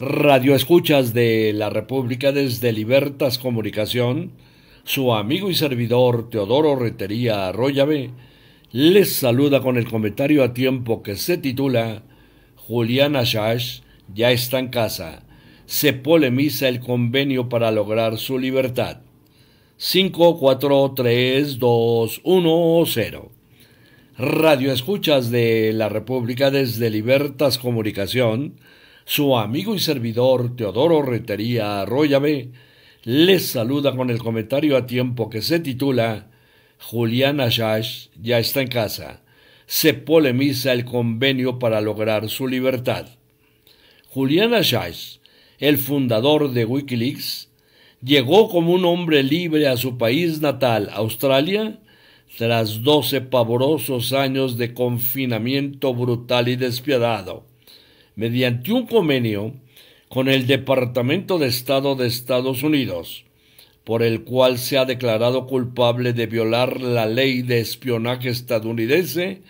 Radio Escuchas de la República desde Libertas Comunicación, su amigo y servidor Teodoro Retería Arroyave les saluda con el comentario a tiempo que se titula Julián Ashash ya está en casa. Se polemiza el convenio para lograr su libertad. 5, 4, 3, 2, 1, cero. Radio Escuchas de la República desde Libertas Comunicación su amigo y servidor Teodoro Retería Arroyave les saluda con el comentario a tiempo que se titula Julián Assange ya está en casa. Se polemiza el convenio para lograr su libertad. Julián Assange, el fundador de Wikileaks, llegó como un hombre libre a su país natal, Australia, tras doce pavorosos años de confinamiento brutal y despiadado mediante un convenio con el Departamento de Estado de Estados Unidos, por el cual se ha declarado culpable de violar la ley de espionaje estadounidense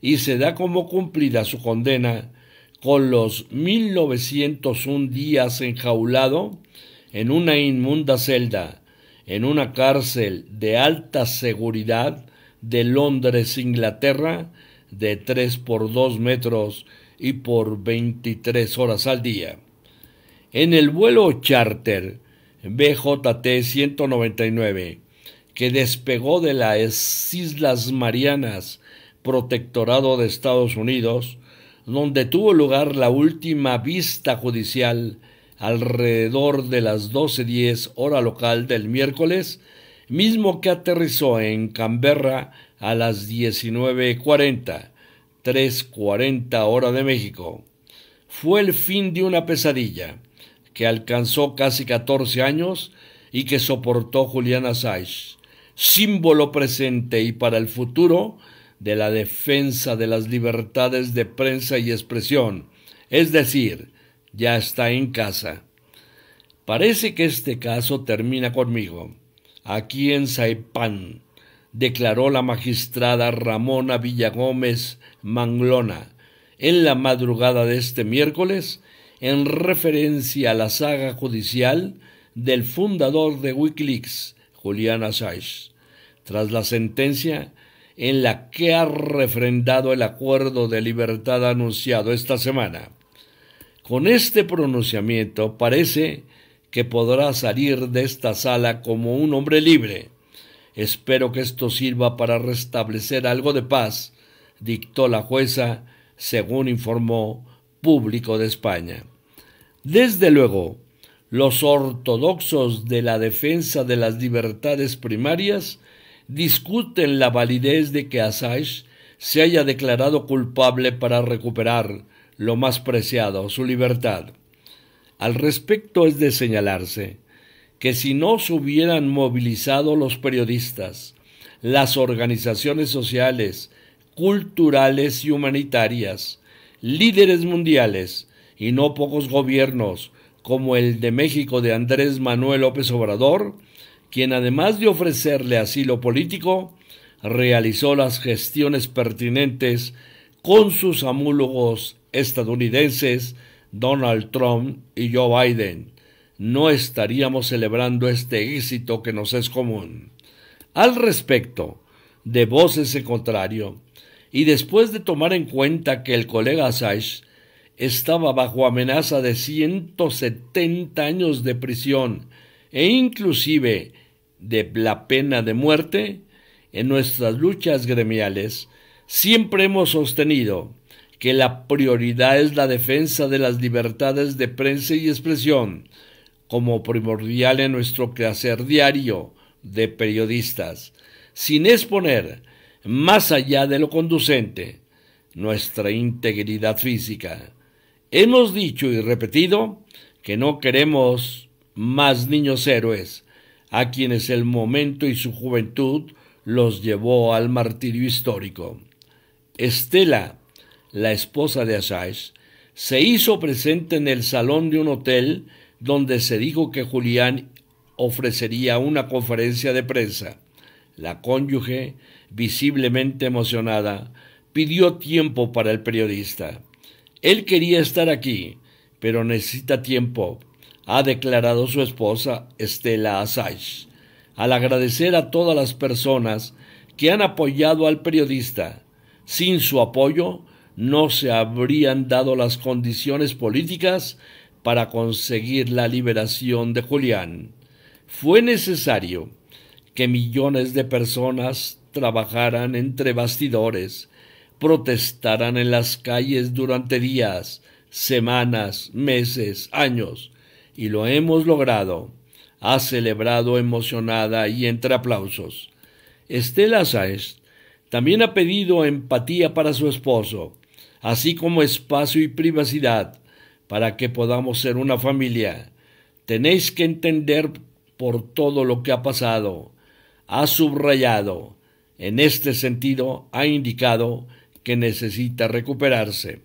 y se da como cumplida su condena con los 1901 días enjaulado en una inmunda celda, en una cárcel de alta seguridad de Londres, Inglaterra, de tres por dos metros y por 23 horas al día. En el vuelo charter BJT-199, que despegó de las Islas Marianas, protectorado de Estados Unidos, donde tuvo lugar la última vista judicial alrededor de las 12.10 hora local del miércoles, mismo que aterrizó en Canberra a las 19.40 3.40 hora de México. Fue el fin de una pesadilla que alcanzó casi 14 años y que soportó Juliana Assange, símbolo presente y para el futuro de la defensa de las libertades de prensa y expresión, es decir, ya está en casa. Parece que este caso termina conmigo, aquí en Saipán, declaró la magistrada Ramona Villagómez Manglona en la madrugada de este miércoles en referencia a la saga judicial del fundador de Wikileaks, Julian Assange. Tras la sentencia, en la que ha refrendado el acuerdo de libertad anunciado esta semana. Con este pronunciamiento parece que podrá salir de esta sala como un hombre libre, Espero que esto sirva para restablecer algo de paz, dictó la jueza, según informó Público de España. Desde luego, los ortodoxos de la defensa de las libertades primarias discuten la validez de que Assange se haya declarado culpable para recuperar lo más preciado, su libertad. Al respecto es de señalarse que si no se hubieran movilizado los periodistas, las organizaciones sociales, culturales y humanitarias, líderes mundiales y no pocos gobiernos, como el de México de Andrés Manuel López Obrador, quien además de ofrecerle asilo político, realizó las gestiones pertinentes con sus homólogos estadounidenses Donald Trump y Joe Biden, no estaríamos celebrando este éxito que nos es común. Al respecto, de voces en contrario, y después de tomar en cuenta que el colega Assange estaba bajo amenaza de 170 años de prisión e inclusive de la pena de muerte, en nuestras luchas gremiales siempre hemos sostenido que la prioridad es la defensa de las libertades de prensa y expresión, como primordial en nuestro quehacer diario de periodistas, sin exponer más allá de lo conducente nuestra integridad física. Hemos dicho y repetido que no queremos más niños héroes, a quienes el momento y su juventud los llevó al martirio histórico. Estela, la esposa de Assange, se hizo presente en el salón de un hotel donde se dijo que Julián ofrecería una conferencia de prensa. La cónyuge, visiblemente emocionada, pidió tiempo para el periodista. Él quería estar aquí, pero necesita tiempo, ha declarado su esposa Estela Assange, al agradecer a todas las personas que han apoyado al periodista. Sin su apoyo, no se habrían dado las condiciones políticas para conseguir la liberación de Julián, fue necesario que millones de personas trabajaran entre bastidores, protestaran en las calles durante días, semanas, meses, años, y lo hemos logrado, ha celebrado emocionada y entre aplausos. Estela Saez también ha pedido empatía para su esposo, así como espacio y privacidad, para que podamos ser una familia. Tenéis que entender por todo lo que ha pasado. Ha subrayado. En este sentido, ha indicado que necesita recuperarse.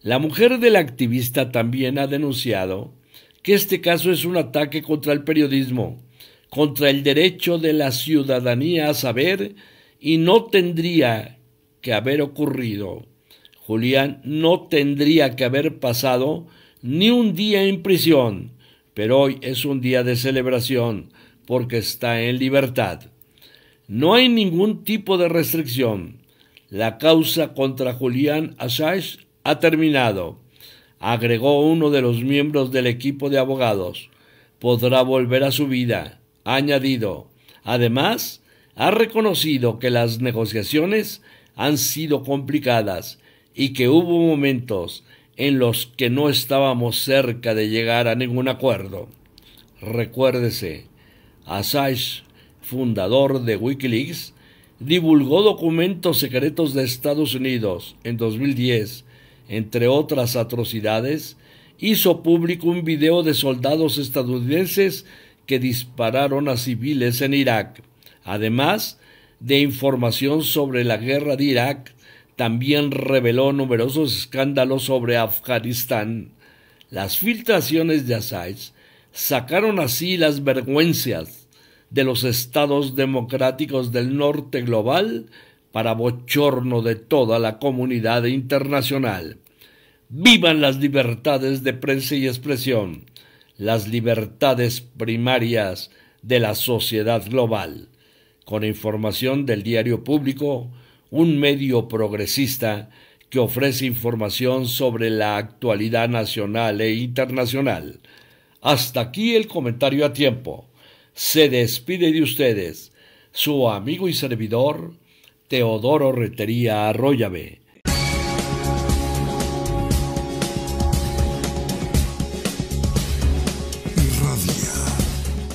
La mujer del activista también ha denunciado que este caso es un ataque contra el periodismo, contra el derecho de la ciudadanía a saber y no tendría que haber ocurrido. Julián no tendría que haber pasado ni un día en prisión, pero hoy es un día de celebración porque está en libertad. No hay ningún tipo de restricción. La causa contra Julián Assange ha terminado, agregó uno de los miembros del equipo de abogados. Podrá volver a su vida, ha añadido. Además, ha reconocido que las negociaciones han sido complicadas y que hubo momentos en los que no estábamos cerca de llegar a ningún acuerdo. Recuérdese, Assange, fundador de Wikileaks, divulgó documentos secretos de Estados Unidos en 2010, entre otras atrocidades, hizo público un video de soldados estadounidenses que dispararon a civiles en Irak, además de información sobre la guerra de Irak también reveló numerosos escándalos sobre Afganistán. Las filtraciones de Assange sacaron así las vergüenzas de los estados democráticos del norte global para bochorno de toda la comunidad internacional. Vivan las libertades de prensa y expresión, las libertades primarias de la sociedad global. Con información del diario público, un medio progresista que ofrece información sobre la actualidad nacional e internacional. Hasta aquí el comentario a tiempo. Se despide de ustedes su amigo y servidor Teodoro Retería Arroyave